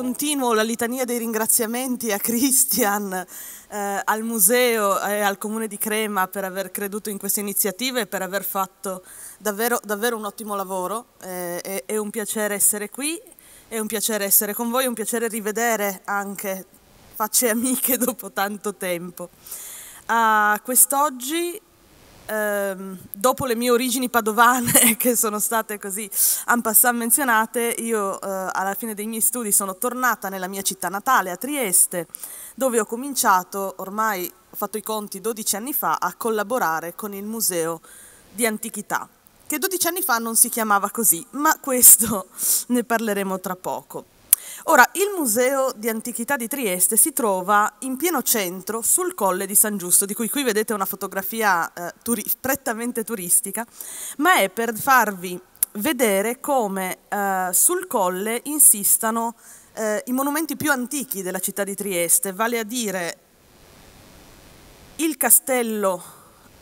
continuo la litania dei ringraziamenti a Christian, eh, al museo e al comune di Crema per aver creduto in queste iniziative e per aver fatto davvero, davvero un ottimo lavoro. Eh, è, è, un piacere essere qui, è un piacere essere con voi, è un piacere rivedere anche facce amiche dopo tanto tempo. A quest'oggi ehm, dopo le mie origini padovane che sono state così en passant menzionate, io eh, alla fine dei miei studi sono tornata nella mia città natale, a Trieste, dove ho cominciato, ormai ho fatto i conti 12 anni fa, a collaborare con il Museo di Antichità, che 12 anni fa non si chiamava così, ma questo ne parleremo tra poco. Ora, il Museo di Antichità di Trieste si trova in pieno centro sul colle di San Giusto, di cui qui vedete una fotografia eh, turi prettamente turistica, ma è per farvi vedere come eh, sul colle insistano eh, i monumenti più antichi della città di Trieste, vale a dire il castello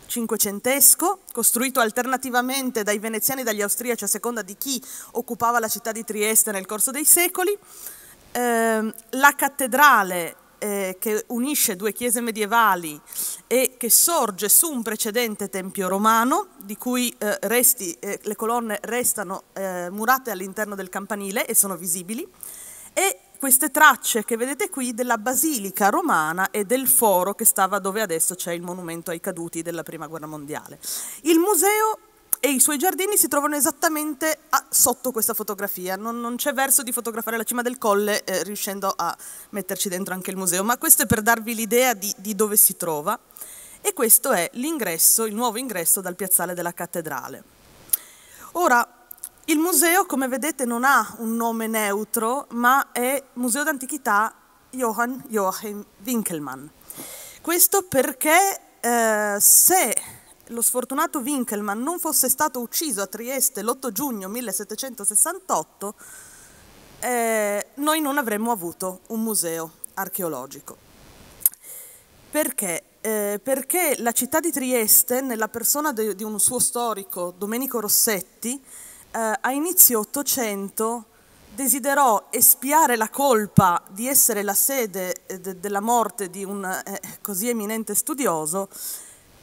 cinquecentesco, costruito alternativamente dai veneziani e dagli austriaci a seconda di chi occupava la città di Trieste nel corso dei secoli, ehm, la cattedrale eh, che unisce due chiese medievali e che sorge su un precedente tempio romano, di cui eh, resti, eh, le colonne restano eh, murate all'interno del campanile e sono visibili, e queste tracce che vedete qui della basilica romana e del foro che stava dove adesso c'è il monumento ai caduti della Prima Guerra Mondiale. Il museo e i suoi giardini si trovano esattamente a, ah, sotto questa fotografia. Non, non c'è verso di fotografare la cima del colle eh, riuscendo a metterci dentro anche il museo, ma questo è per darvi l'idea di, di dove si trova. E questo è l'ingresso, il nuovo ingresso dal piazzale della cattedrale. Ora, il museo, come vedete, non ha un nome neutro, ma è Museo d'Antichità Johann Joachim Winkelmann. Questo perché eh, se lo sfortunato Winkelmann non fosse stato ucciso a Trieste l'8 giugno 1768, eh, noi non avremmo avuto un museo archeologico. Perché? Eh, perché la città di Trieste, nella persona de, di un suo storico, Domenico Rossetti, eh, a inizio Ottocento desiderò espiare la colpa di essere la sede eh, de, della morte di un eh, così eminente studioso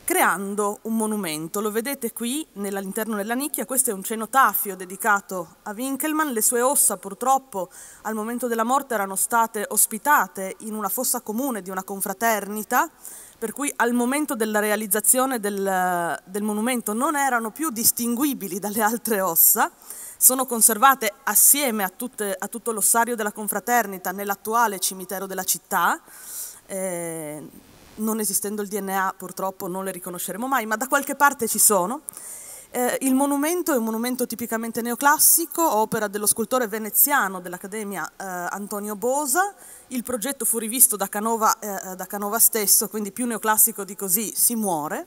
creando un monumento. Lo vedete qui all'interno della nicchia, questo è un cenotafio dedicato a Winkelmann, le sue ossa purtroppo al momento della morte erano state ospitate in una fossa comune di una confraternita, per cui al momento della realizzazione del, del monumento non erano più distinguibili dalle altre ossa, sono conservate assieme a, tutte, a tutto l'ossario della confraternita nell'attuale cimitero della città. Eh, non esistendo il DNA purtroppo non le riconosceremo mai, ma da qualche parte ci sono. Eh, il monumento è un monumento tipicamente neoclassico, opera dello scultore veneziano dell'Accademia eh, Antonio Bosa. Il progetto fu rivisto da Canova, eh, eh da Canova stesso, quindi più neoclassico di così si muore.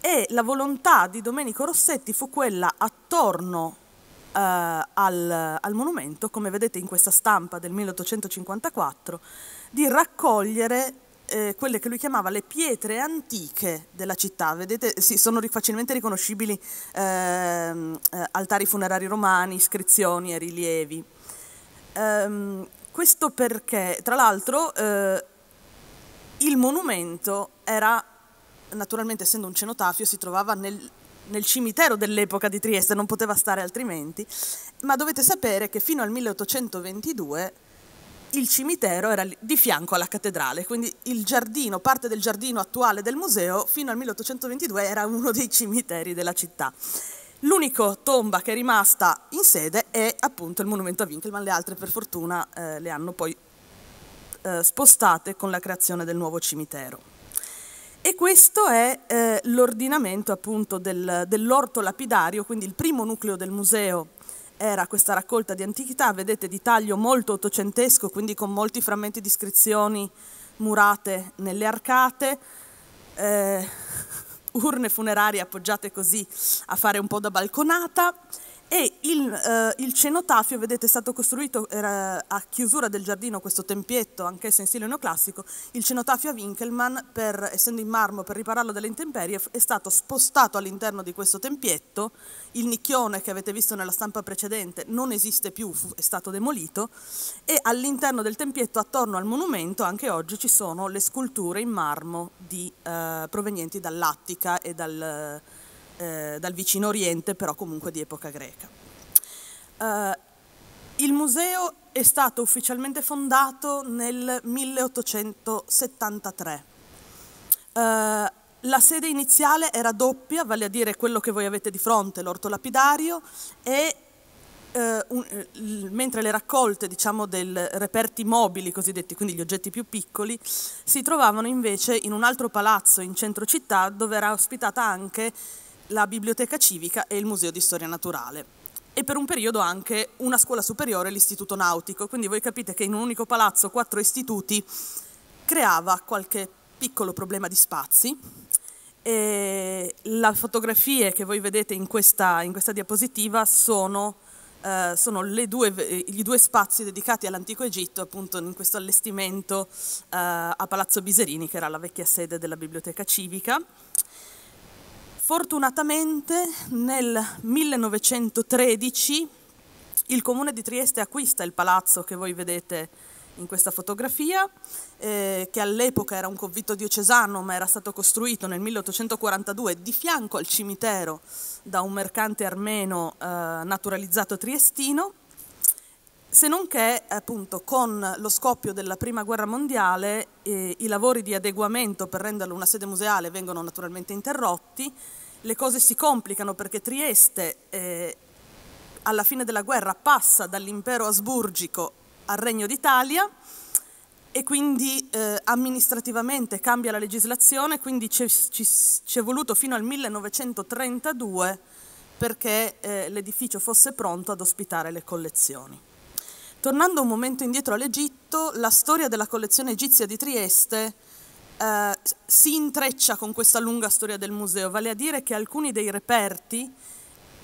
E la volontà di Domenico Rossetti fu quella attorno Uh, al, al, monumento, come vedete in questa stampa del 1854, di raccogliere eh, quelle che lui chiamava le pietre antiche della città. Vedete, sì, sono facilmente riconoscibili ehm, eh, altari funerari romani, iscrizioni e rilievi. Ehm, questo perché, tra l'altro, eh, il monumento era, naturalmente essendo un cenotafio, si trovava nel, nel cimitero dell'epoca di Trieste, non poteva stare altrimenti, ma dovete sapere che fino al 1822 il cimitero era di fianco alla cattedrale, quindi il giardino, parte del giardino attuale del museo, fino al 1822 era uno dei cimiteri della città. L'unica tomba che è rimasta in sede è appunto il monumento a Winkelmann, le altre per fortuna eh, le hanno poi eh, spostate con la creazione del nuovo cimitero. E questo è eh, l'ordinamento appunto del, dell'orto lapidario, quindi il primo nucleo del museo era questa raccolta di antichità, vedete, di taglio molto ottocentesco, quindi con molti frammenti di iscrizioni murate nelle arcate, eh, urne funerarie appoggiate così a fare un po' da balconata e il, eh, il, cenotafio, vedete, è stato costruito era, a chiusura del giardino, questo tempietto, anch'esso in stile neoclassico, il cenotafio a Winkelmann, per, essendo in marmo per ripararlo dalle intemperie, è stato spostato all'interno di questo tempietto, il nicchione che avete visto nella stampa precedente non esiste più, fu, è stato demolito, e all'interno del tempietto, attorno al monumento, anche oggi ci sono le sculture in marmo di, eh, provenienti dall'Attica e dal eh, dal vicino Oriente, però comunque di epoca greca. Eh, il museo è stato ufficialmente fondato nel 1873. Eh, la sede iniziale era doppia, vale a dire quello che voi avete di fronte, l'orto lapidario, e Uh, un, mentre le raccolte diciamo, dei reperti mobili, cosiddetti, quindi gli oggetti più piccoli, si trovavano invece in un altro palazzo in centro città dove era ospitata anche la Biblioteca Civica e il Museo di Storia Naturale e per un periodo anche una scuola superiore e l'istituto nautico, quindi voi capite che in un unico palazzo quattro istituti creava qualche piccolo problema di spazi e le fotografie che voi vedete in questa, in questa diapositiva sono, eh, sono due, gli due spazi dedicati all'antico Egitto, appunto in questo allestimento eh, a Palazzo Biserini, che era la vecchia sede della biblioteca civica. Fortunatamente nel 1913 il comune di Trieste acquista il palazzo che voi vedete in questa fotografia, eh, che all'epoca era un convitto diocesano ma era stato costruito nel 1842 di fianco al cimitero da un mercante armeno eh, naturalizzato triestino se non che appunto con lo scoppio della prima guerra mondiale eh, i lavori di adeguamento per renderlo una sede museale vengono naturalmente interrotti, le cose si complicano perché Trieste eh, alla fine della guerra passa dall'impero asburgico al Regno d'Italia e quindi eh, amministrativamente cambia la legislazione, quindi ci, ci è voluto fino al 1932 perché eh, l'edificio fosse pronto ad ospitare le collezioni. Tornando un momento indietro all'Egitto, la storia della collezione egizia di Trieste eh, si intreccia con questa lunga storia del museo, vale a dire che alcuni dei reperti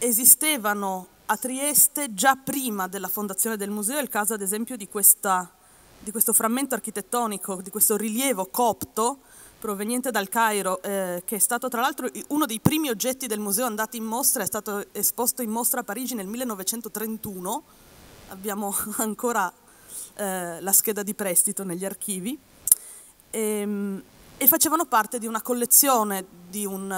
esistevano a Trieste già prima della fondazione del museo, è il caso ad esempio di, questa, di questo frammento architettonico, di questo rilievo copto proveniente dal Cairo, eh, che è stato tra l'altro uno dei primi oggetti del museo andati in mostra, è stato esposto in mostra a Parigi nel 1931 abbiamo ancora eh, la scheda di prestito negli archivi e, ehm, e, facevano parte di una collezione di un...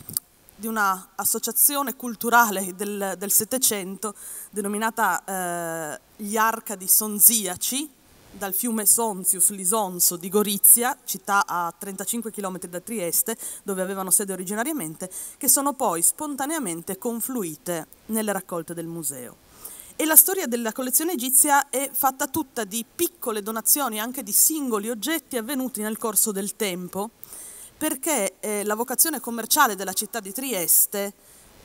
Eh, di un'associazione culturale del Settecento denominata eh, Gli Arcadi Sonziaci, dal fiume Sonzius Lisonso di Gorizia, città a 35 km da Trieste, dove avevano sede originariamente, che sono poi spontaneamente confluite nelle raccolte del museo e la storia della collezione egizia è fatta tutta di piccole donazioni, anche di singoli oggetti avvenuti nel corso del tempo, perché eh, la vocazione commerciale della città di Trieste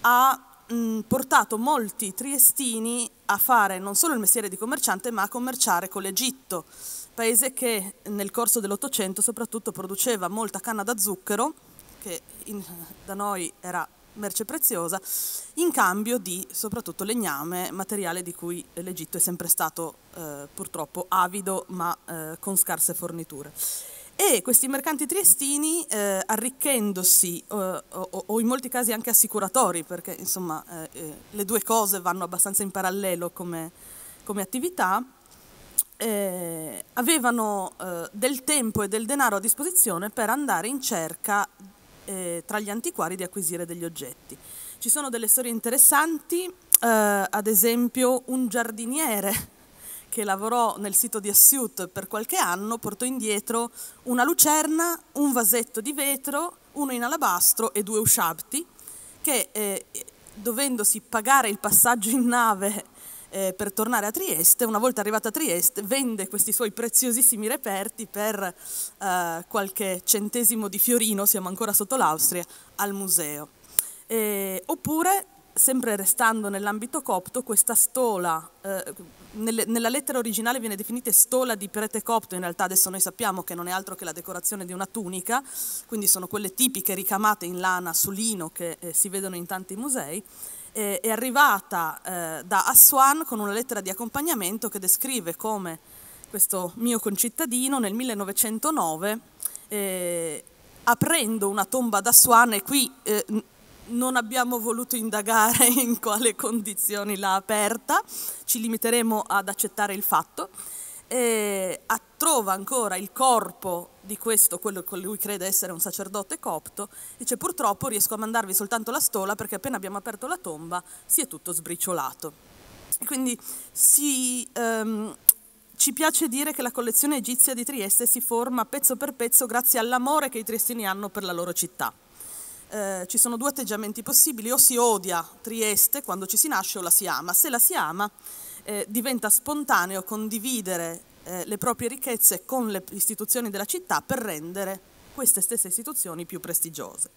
ha mh, mm, portato molti triestini a fare non solo il mestiere di commerciante, ma a commerciare con l'Egitto, paese che nel corso dell'Ottocento soprattutto produceva molta canna da zucchero, che in, da noi era merce preziosa, in cambio di soprattutto legname, materiale di cui l'Egitto è sempre stato eh, purtroppo avido ma eh, con scarse forniture. E questi mercanti triestini, eh, arricchendosi, eh, o, o, in molti casi anche assicuratori, perché insomma eh, eh, le due cose vanno abbastanza in parallelo come, come attività, avevano del tempo e del denaro a disposizione per andare in cerca di eh, tra gli antiquari di acquisire degli oggetti. Ci sono delle storie interessanti, eh, ad esempio un giardiniere che lavorò nel sito di Assiut per qualche anno portò indietro una lucerna, un vasetto di vetro, uno in alabastro e due usciabti che eh, dovendosi pagare il passaggio in nave eh, per tornare a Trieste. Una volta arrivata a Trieste vende questi suoi preziosissimi reperti per eh, qualche centesimo di fiorino, siamo ancora sotto l'Austria, al museo. Eh, oppure, sempre restando nell'ambito copto, questa stola, eh, nelle, nella lettera originale viene definita stola di prete copto, in realtà adesso noi sappiamo che non è altro che la decorazione di una tunica, quindi sono quelle tipiche ricamate in lana su lino che eh, si vedono in tanti musei eh, è arrivata eh, da Aswan con una lettera di accompagnamento che descrive come questo mio concittadino nel 1909, eh, aprendo una tomba ad Aswan, e qui eh, non abbiamo voluto indagare in quale condizioni l'ha aperta, ci limiteremo ad accettare il fatto, eh, trova ancora il corpo di questo, quello che lui crede essere un sacerdote copto, dice purtroppo riesco a mandarvi soltanto la stola perché appena abbiamo aperto la tomba si è tutto sbriciolato. E quindi si, ehm, ci piace dire che la collezione egizia di Trieste si forma pezzo per pezzo grazie all'amore che i triestini hanno per la loro città. Eh, ci sono due atteggiamenti possibili, o si odia Trieste quando ci si nasce o la si ama. Se la si ama eh, diventa spontaneo condividere eh, le proprie ricchezze con le istituzioni della città per rendere queste stesse istituzioni più prestigiose.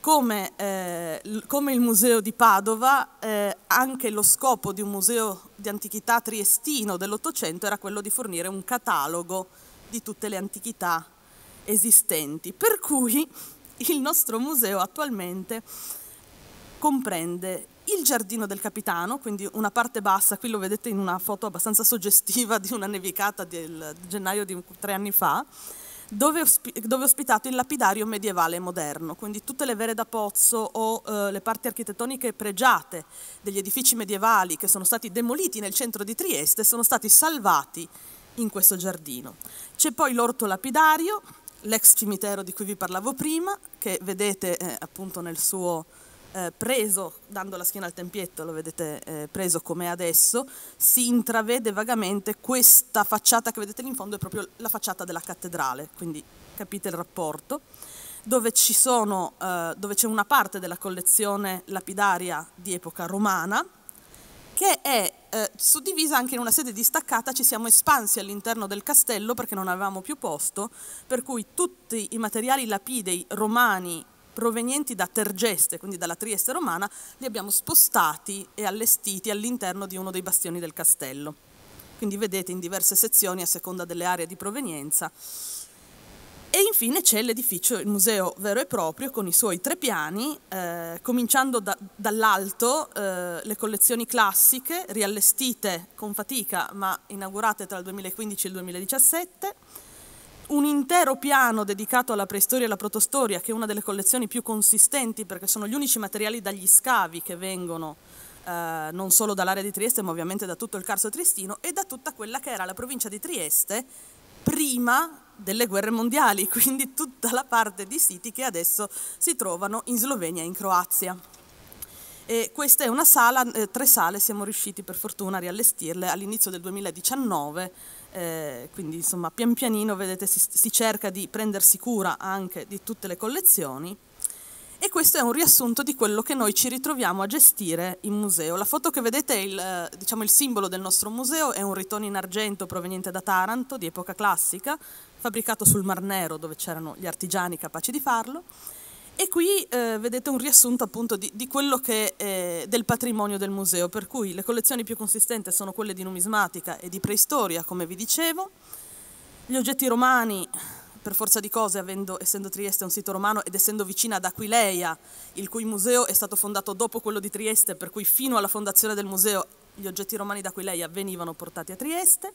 Come, eh, come il museo di Padova, eh, anche lo scopo di un museo di antichità triestino dell'Ottocento era quello di fornire un catalogo di tutte le antichità esistenti, per cui il nostro museo attualmente comprende il giardino del capitano, quindi una parte bassa, qui lo vedete in una foto abbastanza suggestiva di una nevicata del gennaio di tre anni fa, dove, è ospitato il lapidario medievale moderno, quindi tutte le vere da pozzo o eh, le parti architettoniche pregiate degli edifici medievali che sono stati demoliti nel centro di Trieste sono stati salvati in questo giardino. C'è poi l'orto lapidario, l'ex cimitero di cui vi parlavo prima, che vedete eh, appunto nel suo eh, preso, dando la schiena al tempietto, lo vedete eh, preso come adesso, si intravede vagamente questa facciata che vedete lì in fondo è proprio la facciata della cattedrale, quindi capite il rapporto, dove, sono, eh, dove c'è una parte della collezione lapidaria di epoca romana, che è eh, suddivisa anche in una sede distaccata, ci siamo espansi all'interno del castello perché non avevamo più posto, per cui tutti i materiali lapidei romani provenienti da Tergeste, quindi dalla Trieste romana, li abbiamo spostati e allestiti all'interno di uno dei bastioni del castello. Quindi vedete in diverse sezioni a seconda delle aree di provenienza. E infine c'è l'edificio, il museo vero e proprio, con i suoi tre piani, eh, cominciando da, dall'alto, eh, le collezioni classiche, riallestite con fatica ma inaugurate tra il 2015 e il 2017, un intero piano dedicato alla preistoria e alla protostoria, che è una delle collezioni più consistenti perché sono gli unici materiali dagli scavi che vengono eh, non solo dall'area di Trieste ma ovviamente da tutto il Carso Triestino e da tutta quella che era la provincia di Trieste prima delle guerre mondiali, quindi tutta la parte di siti che adesso si trovano in Slovenia e in Croazia. E questa è una sala, eh, tre sale siamo riusciti per fortuna a riallestirle all'inizio del 2019 eh, quindi insomma pian pianino vedete si, si cerca di prendersi cura anche di tutte le collezioni e questo è un riassunto di quello che noi ci ritroviamo a gestire in museo. La foto che vedete è il, eh, diciamo, il, simbolo del nostro museo, è un ritone in argento proveniente da Taranto, di epoca classica, fabbricato sul Mar Nero dove c'erano gli artigiani capaci di farlo. E qui eh, vedete un riassunto appunto di, di quello che è eh, del patrimonio del museo, per cui le collezioni più consistenti sono quelle di numismatica e di preistoria, come vi dicevo. Gli oggetti romani, per forza di cose, avendo, essendo Trieste un sito romano ed essendo vicina ad Aquileia, il cui museo è stato fondato dopo quello di Trieste, per cui fino alla fondazione del museo gli oggetti romani d'Aquileia venivano portati a Trieste.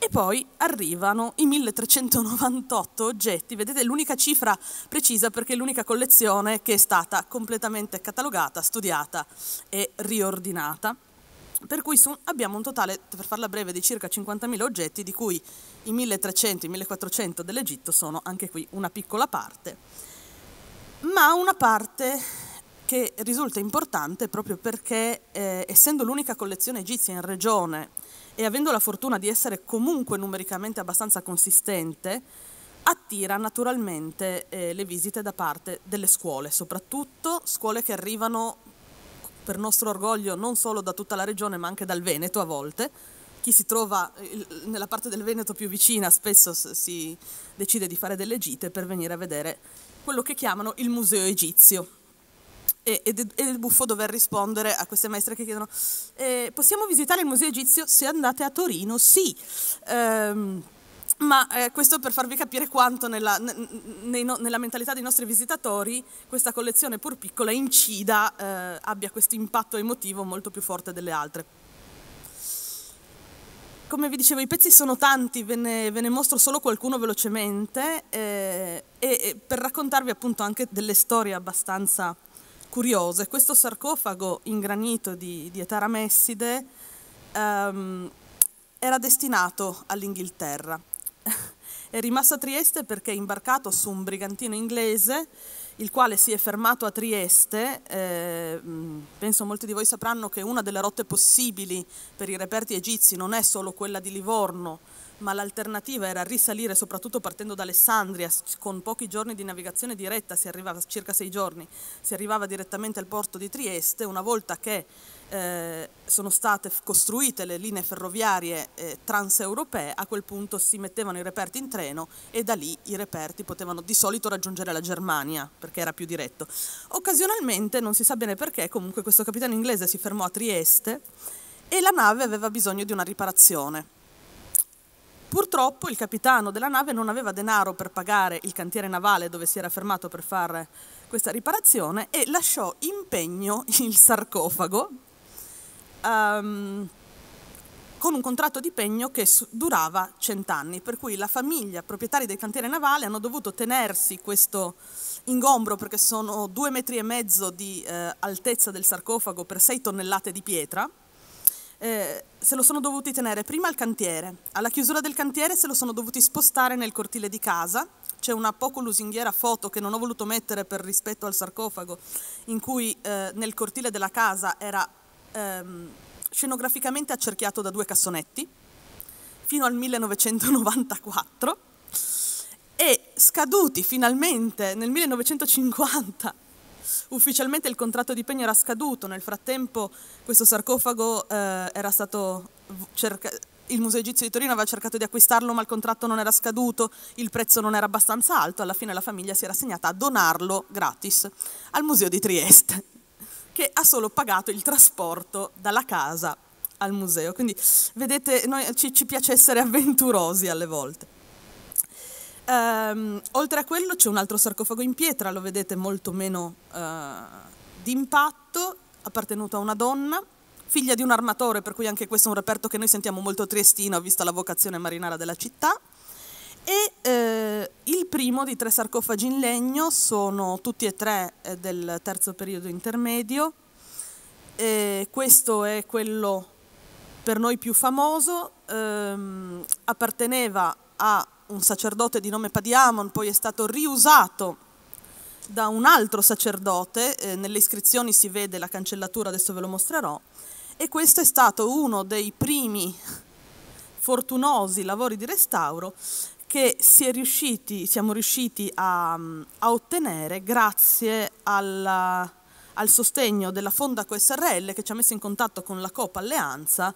E poi arrivano i 1398 oggetti, vedete l'unica cifra precisa perché è l'unica collezione che è stata completamente catalogata, studiata e riordinata. Per cui abbiamo un totale, per farla breve, di circa 50.000 oggetti, di cui i 1300, i 1400 dell'Egitto sono anche qui una piccola parte, ma una parte che risulta importante proprio perché, eh, essendo l'unica collezione egizia in regione, e avendo la fortuna di essere comunque numericamente abbastanza consistente, attira naturalmente eh, le visite da parte delle scuole, soprattutto scuole che arrivano per nostro orgoglio non solo da tutta la regione ma anche dal Veneto a volte. Chi si trova eh, nella parte del Veneto più vicina spesso si decide di fare delle gite per venire a vedere quello che chiamano il museo egizio, ed è buffo dover rispondere a queste maestre che chiedono eh, possiamo visitare il museo egizio se andate a Torino? Sì. Um, ma eh, questo per farvi capire quanto nella, nei, nella, mentalità dei nostri visitatori questa collezione pur piccola incida, eh, abbia questo impatto emotivo molto più forte delle altre. Come vi dicevo, i pezzi sono tanti, ve ne, ve ne mostro solo qualcuno velocemente eh, e, e per raccontarvi appunto anche delle storie abbastanza curiose. Questo sarcofago in granito di, di Etaramesside um, ehm, era destinato all'Inghilterra. È rimasto a Trieste perché è imbarcato su un brigantino inglese, il quale si è fermato a Trieste. Eh, mm, penso molti di voi sapranno che una delle rotte possibili per i reperti egizi non è solo quella di Livorno, ma l'alternativa era risalire soprattutto partendo da Alessandria con pochi giorni di navigazione diretta, si arrivava circa sei giorni, si arrivava direttamente al porto di Trieste, una volta che eh, sono state costruite le linee ferroviarie eh, transeuropee, a quel punto si mettevano i reperti in treno e da lì i reperti potevano di solito raggiungere la Germania perché era più diretto. Occasionalmente, non si sa bene perché, comunque questo capitano inglese si fermò a Trieste e la nave aveva bisogno di una riparazione Purtroppo il capitano della nave non aveva denaro per pagare il cantiere navale dove si era fermato per fare questa riparazione e lasciò in pegno il sarcofago um, con un contratto di pegno che durava cent'anni, per cui la famiglia, proprietari del cantiere navale, hanno dovuto tenersi questo ingombro perché sono due metri e mezzo di eh, altezza del sarcofago per sei tonnellate di pietra eh, se lo sono dovuti tenere prima al cantiere, alla chiusura del cantiere se lo sono dovuti spostare nel cortile di casa, c'è una poco lusinghiera foto che non ho voluto mettere per rispetto al sarcofago, in cui eh, nel cortile della casa era ehm, scenograficamente accerchiato da due cassonetti, fino al 1994, e scaduti finalmente nel 1950 ufficialmente il contratto di pegno era scaduto, nel frattempo questo sarcofago eh, era stato cercato il Museo Egizio di Torino aveva cercato di acquistarlo ma il contratto non era scaduto, il prezzo non era abbastanza alto, alla fine la famiglia si era segnata a donarlo gratis al Museo di Trieste, che ha solo pagato il trasporto dalla casa al museo. Quindi vedete, noi, ci, ci piace essere avventurosi alle volte. Um, oltre a quello c'è un altro sarcofago in pietra, lo vedete molto meno uh, d'impatto, appartenuto a una donna, figlia di un armatore, per cui anche questo è un reperto che noi sentiamo molto triestino, vista la vocazione marinara della città. E uh, il primo di tre sarcofagi in legno sono tutti e tre eh, del terzo periodo intermedio. E questo è quello per noi più famoso, um, apparteneva a un sacerdote di nome Padiamon, poi è stato riusato da un altro sacerdote, eh, nelle iscrizioni si vede la cancellatura, adesso ve lo mostrerò, e questo è stato uno dei primi fortunosi lavori di restauro che si riusciti, siamo riusciti a, mm, a ottenere grazie alla, al sostegno della Fondaco SRL che ci ha messo in contatto con la Coppa Alleanza.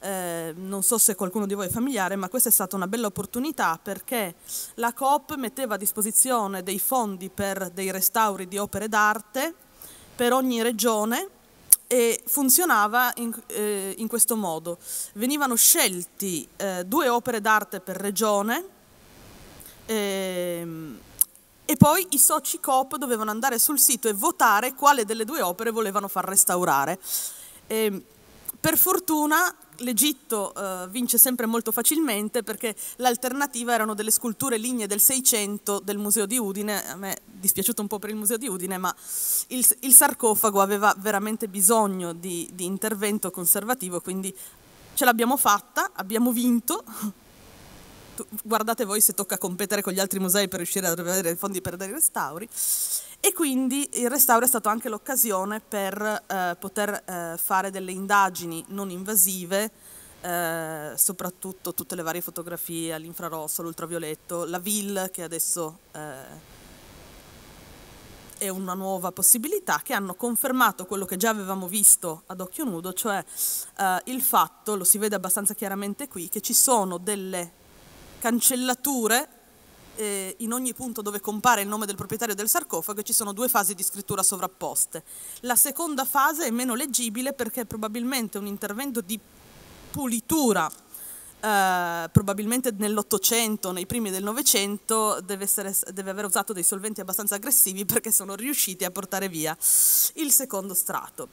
Eh, non so se qualcuno di voi è familiare, ma questa è stata una bella opportunità perché la Coop metteva a disposizione dei fondi per dei restauri di opere d'arte per ogni regione e funzionava in, eh, in questo modo. Venivano scelti eh, due opere d'arte per regione. Ehm, e poi i soci COP dovevano andare sul sito e votare quale delle due opere volevano far restaurare. E, ehm, per fortuna l'Egitto eh, vince sempre molto facilmente perché l'alternativa erano delle sculture lignee del 600 del Museo di Udine, a me è dispiaciuto un po' per il Museo di Udine, ma il, il sarcofago aveva veramente bisogno di, di intervento conservativo, quindi ce l'abbiamo fatta, abbiamo vinto, guardate voi se tocca competere con gli altri musei per riuscire ad avere fondi per dei restauri. E quindi il restauro è stato anche l'occasione per eh, poter eh, fare delle indagini non invasive, eh, soprattutto tutte le varie fotografie all'infrarosso, all'ultravioletto, la VIL che adesso eh, è una nuova possibilità, che hanno confermato quello che già avevamo visto ad occhio nudo, cioè eh, il fatto, lo si vede abbastanza chiaramente qui, che ci sono delle cancellature eh, in ogni punto dove compare il nome del proprietario del sarcofago ci sono due fasi di scrittura sovrapposte. La seconda fase è meno leggibile perché è probabilmente un intervento di pulitura Uh, probabilmente nell'Ottocento, nei primi del Novecento, deve, deve, aver usato dei solventi abbastanza aggressivi perché sono riusciti a portare via il secondo strato.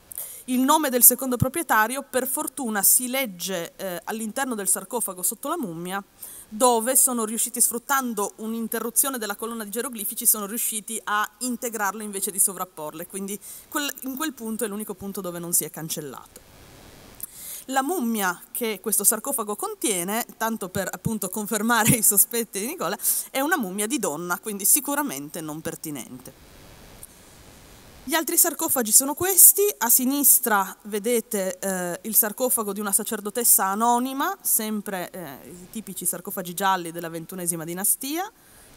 Il nome del secondo proprietario per fortuna si legge eh, all'interno del sarcofago sotto la mummia dove sono riusciti, sfruttando un'interruzione della colonna di geroglifici, sono riusciti a integrarlo invece di sovrapporle, quindi in quel punto è l'unico punto dove non si è cancellato. La mummia che questo sarcofago contiene, tanto per appunto confermare i sospetti di Nicola, è una mummia di donna, quindi sicuramente non pertinente. Gli altri sarcofagi sono questi, a sinistra vedete eh, il sarcofago di una sacerdotessa anonima, sempre eh, i tipici sarcofagi gialli della ventunesima dinastia,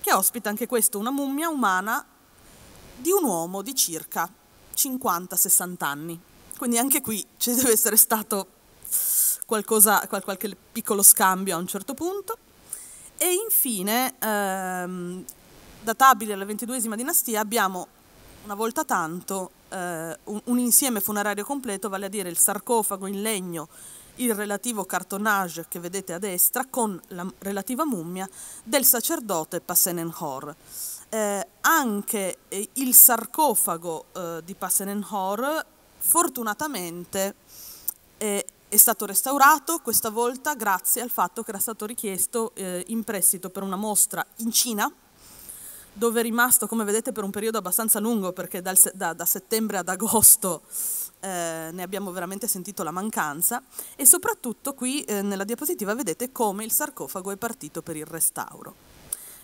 che ospita anche questo una mummia umana di un uomo di circa 50-60 anni. Quindi anche qui ci deve essere stato qualcosa, qualche piccolo scambio a un certo punto. E infine, ehm, databile alla ventunesima dinastia, abbiamo una volta tanto eh, un, un, insieme funerario completo, vale a dire il sarcofago in legno, il relativo cartonnage che vedete a destra con la relativa mummia del sacerdote Passenenhor. Eh, anche eh, il sarcofago eh, di Passenenhor fortunatamente è, è, stato restaurato questa volta grazie al fatto che era stato richiesto eh, in prestito per una mostra in Cina dove è rimasto, come vedete, per un periodo abbastanza lungo, perché dal, da, da, settembre ad agosto eh, ne abbiamo veramente sentito la mancanza, e soprattutto qui eh, nella diapositiva vedete come il sarcofago è partito per il restauro.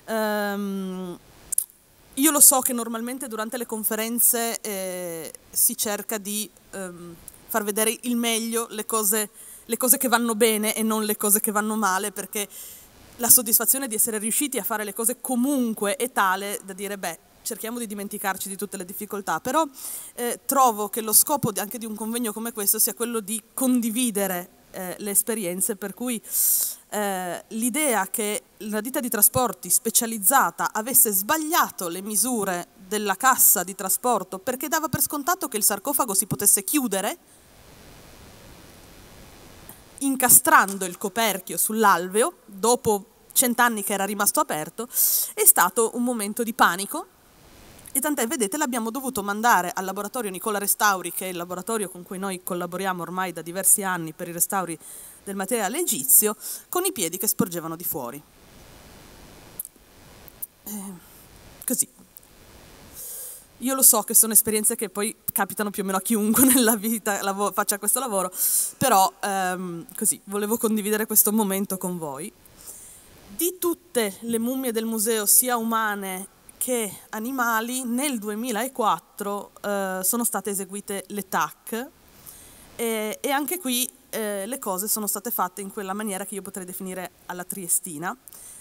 Um, io lo so che normalmente durante le conferenze eh, si cerca di um, far vedere il meglio, le cose, le cose che vanno bene e non le cose che vanno male, perché la soddisfazione di essere riusciti a fare le cose comunque è tale da dire beh cerchiamo di dimenticarci di tutte le difficoltà, però eh, trovo che lo scopo anche di un convegno come questo sia quello di condividere eh, le esperienze, per cui eh, l'idea che la ditta di trasporti specializzata avesse sbagliato le misure della cassa di trasporto perché dava per scontato che il sarcofago si potesse chiudere incastrando il coperchio sull'alveo dopo cent'anni che era rimasto aperto, è stato un momento di panico e tant'è, vedete, l'abbiamo dovuto mandare al laboratorio Nicola Restauri, che è il laboratorio con cui noi collaboriamo ormai da diversi anni per i restauri del materiale egizio, con i piedi che sporgevano di fuori. Eh, così. Io lo so che sono esperienze che poi capitano più o meno a chiunque nella vita faccia questo lavoro, però ehm, così, volevo condividere questo momento con voi di tutte le mummie del museo, sia umane che animali, nel 2004 eh, sono state eseguite le TAC e, e anche qui eh, le cose sono state fatte in quella maniera che io potrei definire alla triestina,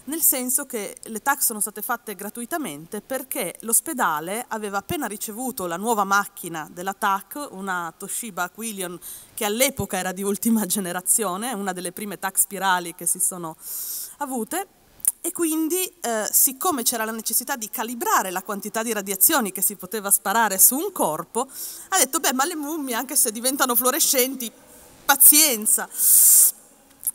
nel senso che le TAC sono state fatte gratuitamente perché l'ospedale aveva appena ricevuto la nuova macchina della TAC, una Toshiba Aquilion che all'epoca era di ultima generazione, una delle prime TAC spirali che si sono avute, e quindi eh, siccome c'era la necessità di calibrare la quantità di radiazioni che si poteva sparare su un corpo, ha detto beh ma le mummie anche se diventano fluorescenti pazienza.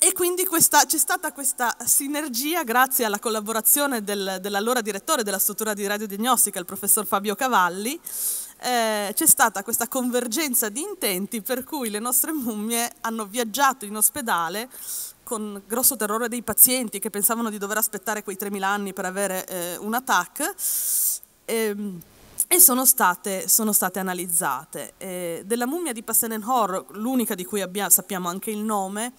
E quindi questa, c'è stata questa sinergia grazie alla collaborazione del, dell'allora direttore della struttura di radiodiagnostica, il professor Fabio Cavalli, eh, c'è stata questa convergenza di intenti per cui le nostre mummie hanno viaggiato in ospedale con grosso terrore dei pazienti che pensavano di dover aspettare quei 3.000 anni per avere eh, un attacco. E, ehm, e sono state, sono state analizzate. Eh, della mummia di Passenenhor, l'unica di cui abbiamo, sappiamo anche il nome,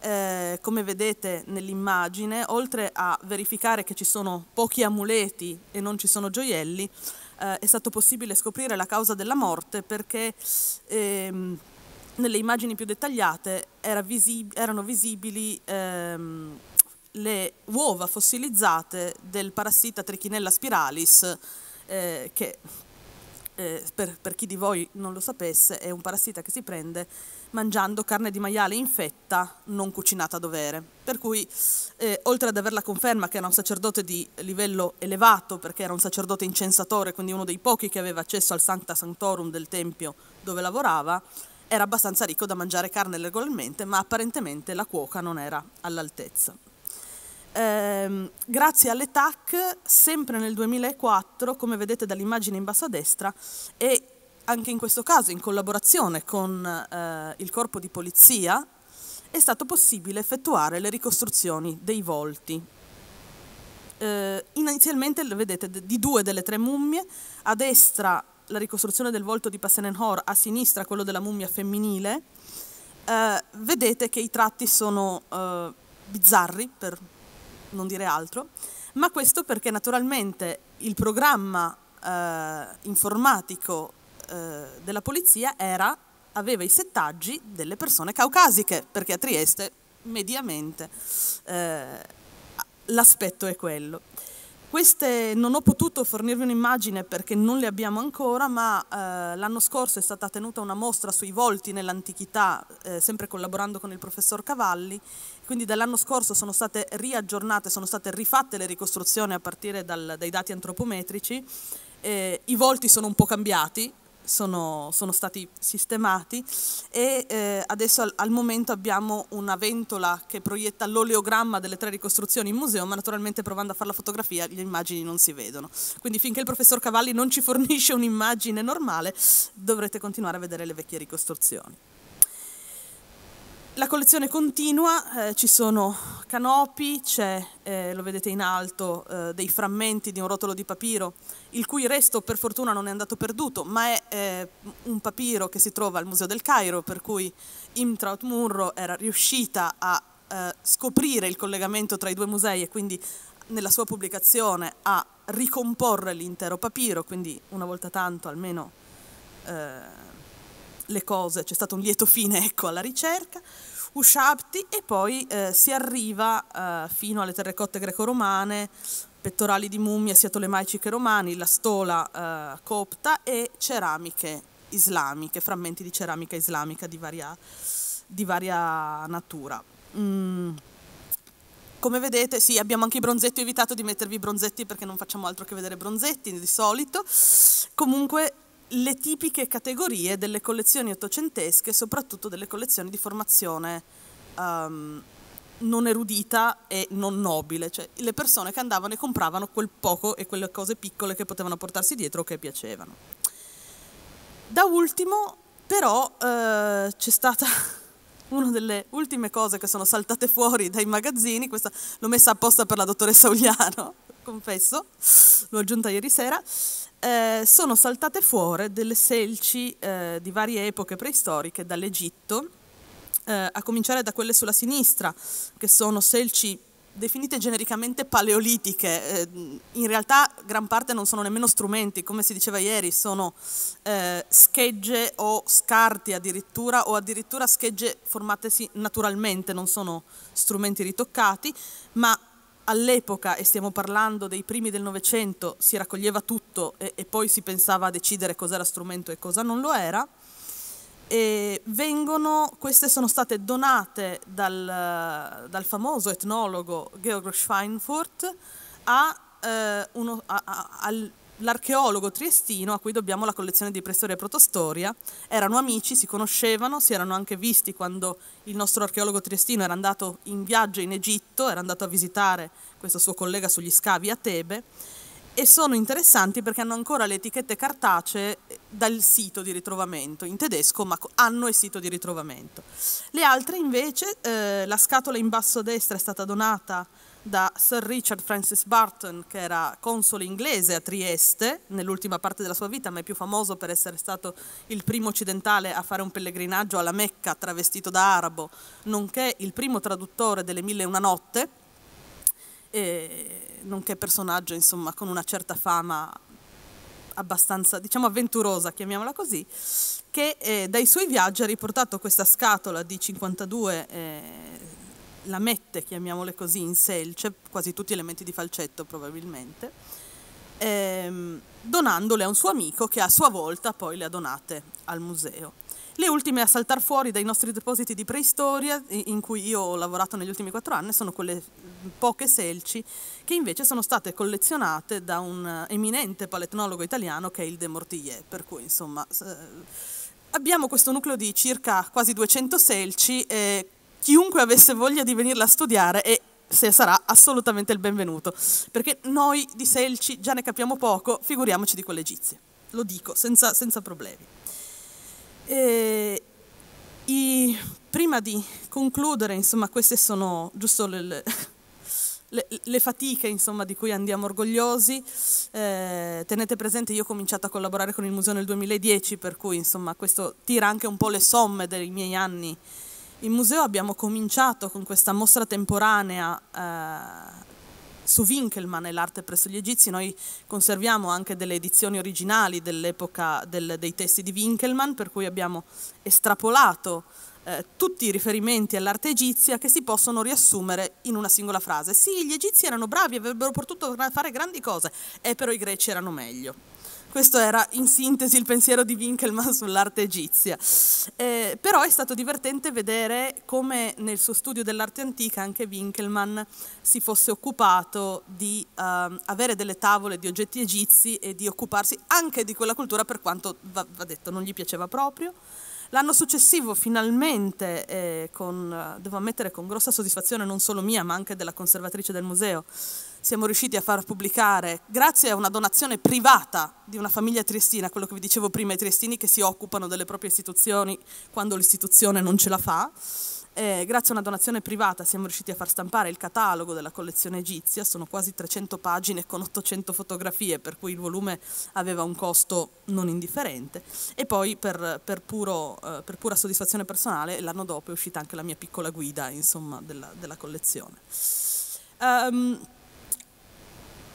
eh, come vedete nell'immagine, oltre a verificare che ci sono pochi amuleti e non ci sono gioielli, eh, è stato possibile scoprire la causa della morte perché ehm, nelle immagini più dettagliate era visib erano visibili ehm, le uova fossilizzate del parassita Trichinella spiralis eh, che eh, per, per, chi di voi non lo sapesse è un parassita che si prende mangiando carne di maiale infetta non cucinata a dovere. Per cui, eh, oltre ad aver la conferma che era un sacerdote di livello elevato, perché era un sacerdote incensatore, quindi uno dei pochi che aveva accesso al Sancta Sanctorum del Tempio dove lavorava, era abbastanza ricco da mangiare carne regolarmente, ma apparentemente la cuoca non era all'altezza eh, grazie alle TAC, sempre nel 2004, come vedete dall'immagine in basso a destra, e anche in questo caso in collaborazione con eh, il corpo di polizia, è stato possibile effettuare le ricostruzioni dei volti. Eh, inizialmente, vedete, di due delle tre mummie, a destra la ricostruzione del volto di Passenenhor, a sinistra quello della mummia femminile, eh, vedete che i tratti sono eh, bizzarri, per non dire altro, ma questo perché naturalmente il programma eh, informatico eh, della polizia era, aveva i settaggi delle persone caucasiche, perché a Trieste mediamente eh, l'aspetto è quello. Queste non ho potuto fornirvi un'immagine perché non le abbiamo ancora, ma eh, l'anno scorso è stata tenuta una mostra sui volti nell'antichità, eh, sempre collaborando con il professor Cavalli, quindi dall'anno scorso sono state riaggiornate, sono state rifatte le ricostruzioni a partire dal, dai dati antropometrici, eh, i volti sono un po' cambiati, sono, sono stati sistemati e eh, adesso al, al, momento abbiamo una ventola che proietta l'oleogramma delle tre ricostruzioni in museo, ma naturalmente provando a fare la fotografia le immagini non si vedono. Quindi finché il professor Cavalli non ci fornisce un'immagine normale dovrete continuare a vedere le vecchie ricostruzioni. La collezione continua, eh, ci sono canopi, c'è, eh, lo vedete in alto, eh, dei frammenti di un rotolo di papiro, il cui resto per fortuna non è andato perduto, ma è eh, un papiro che si trova al Museo del Cairo, per cui Imtraut Murro era riuscita a eh, scoprire il collegamento tra i due musei e quindi nella sua pubblicazione a ricomporre l'intero papiro, quindi una volta tanto almeno eh, le cose, c'è stato un lieto fine ecco, alla ricerca, Ushabti e poi eh, si arriva eh, fino alle terrecotte greco-romane, pettorali di mummie sia tolemaici che romani, la stola eh, copta e ceramiche islamiche, frammenti di ceramica islamica di varia, di varia natura. Mm. Come vedete, sì, abbiamo anche i bronzetti, ho evitato di mettervi i bronzetti perché non facciamo altro che vedere bronzetti di solito. Comunque le tipiche categorie delle collezioni ottocentesche, soprattutto delle collezioni di formazione um, non erudita e non nobile, cioè le persone che andavano e compravano quel poco e quelle cose piccole che potevano portarsi dietro o che piacevano. Da ultimo, però, eh, c'è stata una delle ultime cose che sono saltate fuori dai magazzini, questa l'ho messa apposta per la dottoressa Uliano, confesso, l'ho aggiunta ieri sera, eh, sono saltate fuori delle selci eh, di varie epoche preistoriche dall'Egitto, eh, a cominciare da quelle sulla sinistra, che sono selci definite genericamente paleolitiche, eh, in realtà gran parte non sono nemmeno strumenti, come si diceva ieri, sono eh, schegge o scarti addirittura, o addirittura schegge formatesi naturalmente, non sono strumenti ritoccati, ma all'epoca, e stiamo parlando dei primi del Novecento, si raccoglieva tutto e, e, poi si pensava a decidere cos'era strumento e cosa non lo era, e vengono, queste sono state donate dal, dal famoso etnologo Georg Schweinfurt a, eh, uno, a, a, al l'archeologo triestino a cui dobbiamo la collezione di preistoria e protostoria. Erano amici, si conoscevano, si erano anche visti quando il nostro archeologo triestino era andato in viaggio in Egitto, era andato a visitare questo suo collega sugli scavi a Tebe e sono interessanti perché hanno ancora le etichette cartacee eh, dal sito di ritrovamento, in tedesco, ma hanno il sito di ritrovamento. Le altre invece, eh, la scatola in basso a destra è stata donata da Sir Richard Francis Barton, che era console inglese a Trieste nell'ultima parte della sua vita, ma è più famoso per essere stato il primo occidentale a fare un pellegrinaggio alla Mecca travestito da arabo, nonché il primo traduttore delle Mille e una notte, e nonché personaggio insomma, con una certa fama abbastanza, diciamo, avventurosa, chiamiamola così, che eh, dai suoi viaggi ha riportato questa scatola di 52 eh, la mette, chiamiamole così, in selce, quasi tutti elementi di falcetto probabilmente, ehm, donandole a un suo amico che a sua volta poi le ha donate al museo. Le ultime a saltar fuori dai nostri depositi di preistoria, in cui io ho lavorato negli ultimi quattro anni, sono quelle mm, poche selci che invece sono state collezionate da un eh, eminente paletnologo italiano che è il De Mortillier, per cui insomma abbiamo questo nucleo di circa quasi 200 selci chiunque avesse voglia di venirla a studiare e se sarà assolutamente il benvenuto, perché noi di Selci già ne capiamo poco, figuriamoci di quelle egizie, lo dico senza, senza problemi. E, i, prima di concludere, insomma, queste sono giusto le, le, le fatiche insomma, di cui andiamo orgogliosi. Eh, tenete presente, io ho cominciato a collaborare con il museo nel 2010, per cui insomma, questo tira anche un po' le somme dei miei anni in museo abbiamo cominciato con questa mostra temporanea eh, su Winkelmann e l'arte presso gli egizi, noi conserviamo anche delle edizioni originali dell'epoca del, dei testi di Winkelmann, per cui abbiamo estrapolato eh, tutti i riferimenti all'arte egizia che si possono riassumere in una singola frase. Sì, gli egizi erano bravi, avrebbero potuto fare grandi cose, eh, però i greci erano meglio. Questo era in sintesi il pensiero di Winkelmann sull'arte egizia. Eh, però è stato divertente vedere come nel suo studio dell'arte antica anche Winkelmann si fosse occupato di eh, avere delle tavole di oggetti egizi e di occuparsi anche di quella cultura per quanto, va, va detto, non gli piaceva proprio. L'anno successivo finalmente, eh, con, devo ammettere con grossa soddisfazione non solo mia ma anche della conservatrice del museo, siamo riusciti a far pubblicare, grazie a una donazione privata di una famiglia triestina, quello che vi dicevo prima, i triestini che si occupano delle proprie istituzioni quando l'istituzione non ce la fa, eh, grazie a una donazione privata siamo riusciti a far stampare il catalogo della collezione egizia, sono quasi 300 pagine con 800 fotografie, per cui il volume aveva un costo non indifferente. E poi per, per, puro, eh, per pura soddisfazione personale l'anno dopo è uscita anche la mia piccola guida insomma, della, della collezione. Um,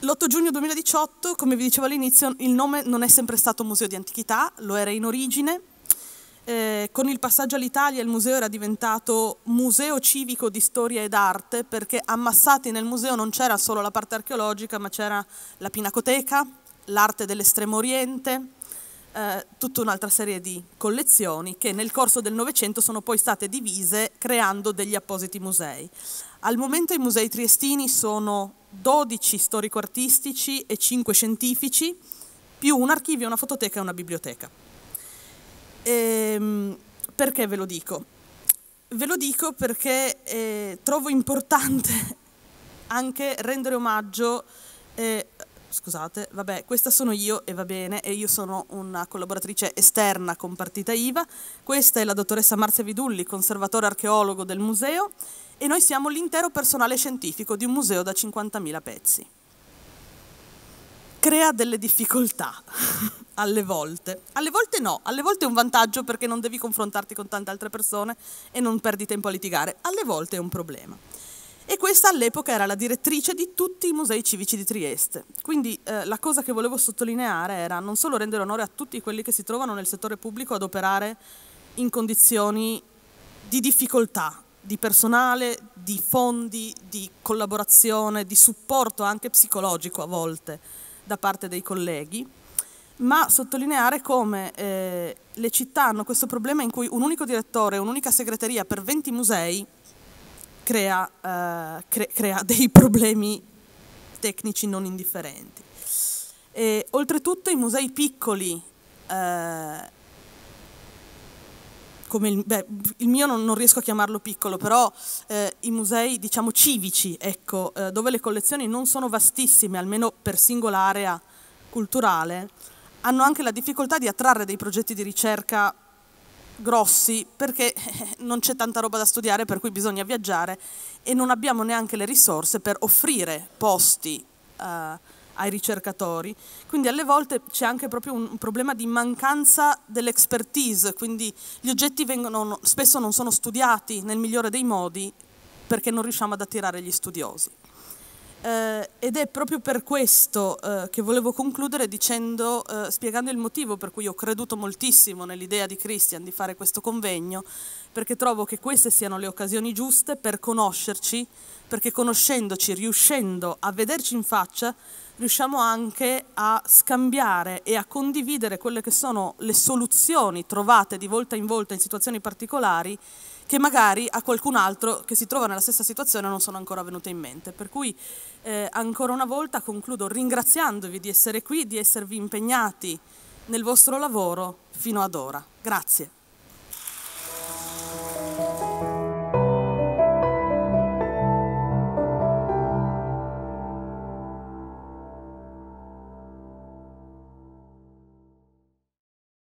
l'8 giugno 2018, come vi dicevo all'inizio, il nome non è sempre stato Museo di Antichità, lo era in origine. Eh, con il passaggio all'Italia il museo era diventato Museo Civico di Storia ed Arte perché ammassati nel museo non c'era solo la parte archeologica ma c'era la pinacoteca, l'arte dell'estremo oriente, eh, tutta un'altra serie di collezioni che nel corso del Novecento sono poi state divise creando degli appositi musei. Al momento i musei triestini sono 12 storico-artistici e 5 scientifici, più un archivio, una fototeca e una biblioteca. Ehm, perché ve lo dico? Ve lo dico perché eh, trovo importante anche rendere omaggio eh, scusate, vabbè, questa sono io e va bene, e io sono una collaboratrice esterna con Partita IVA, questa è la dottoressa Marzia Vidulli, conservatore archeologo del museo, e noi siamo l'intero personale scientifico di un museo da 50.000 pezzi. Crea delle difficoltà, alle volte. Alle volte no, alle volte è un vantaggio perché non devi confrontarti con tante altre persone e non perdi tempo a litigare, alle volte è un problema e questa all'epoca era la direttrice di tutti i musei civici di Trieste. Quindi eh, la cosa che volevo sottolineare era non solo rendere onore a tutti quelli che si trovano nel settore pubblico ad operare in condizioni di difficoltà, di personale, di fondi, di collaborazione, di supporto anche psicologico a volte da parte dei colleghi, ma sottolineare come eh, le città hanno questo problema in cui un unico direttore, un'unica segreteria per 20 musei crea, uh, cre- crea dei problemi tecnici non indifferenti. E, oltretutto i musei piccoli, eh, come il, beh, il mio non, non, riesco a chiamarlo piccolo, però eh, i musei diciamo civici, ecco, eh, dove le collezioni non sono vastissime, almeno per singola area culturale, hanno anche la difficoltà di attrarre dei progetti di ricerca grossi perché non c'è tanta roba da studiare per cui bisogna viaggiare e non abbiamo neanche le risorse per offrire posti uh, ai ricercatori. Quindi alle volte c'è anche proprio un problema di mancanza dell'expertise, quindi gli oggetti vengono, spesso non sono studiati nel migliore dei modi perché non riusciamo ad attirare gli studiosi. Eh, ed è proprio per questo eh, che volevo concludere dicendo, eh, spiegando il motivo per cui ho creduto moltissimo nell'idea di Christian di fare questo convegno, perché trovo che queste siano le occasioni giuste per conoscerci, perché conoscendoci, riuscendo a vederci in faccia, riusciamo anche a scambiare e a condividere quelle che sono le soluzioni trovate di volta in volta in situazioni particolari che magari a qualcun altro che si trova nella stessa situazione non sono ancora venute in mente. Per cui eh, ancora una volta concludo ringraziandovi di essere qui, di esservi impegnati nel vostro lavoro fino ad ora. Grazie.